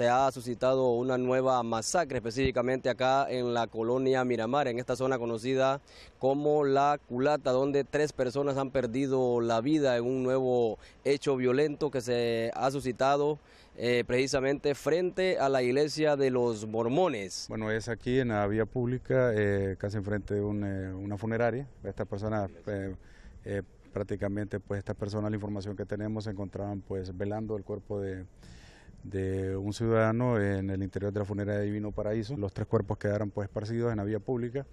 se ha suscitado una nueva masacre, específicamente acá en la colonia Miramar, en esta zona conocida como La Culata, donde tres personas han perdido la vida en un nuevo hecho violento que se ha suscitado eh, precisamente frente a la iglesia de los mormones. Bueno, es aquí en la vía pública, eh, casi enfrente de eh, una funeraria. Estas personas prácticamente pues estas personas la información que tenemos se encontraban pues velando el cuerpo de, de un ciudadano en el interior de la funeraria Divino Paraíso. Los tres cuerpos quedaron pues esparcidos en la vía pública.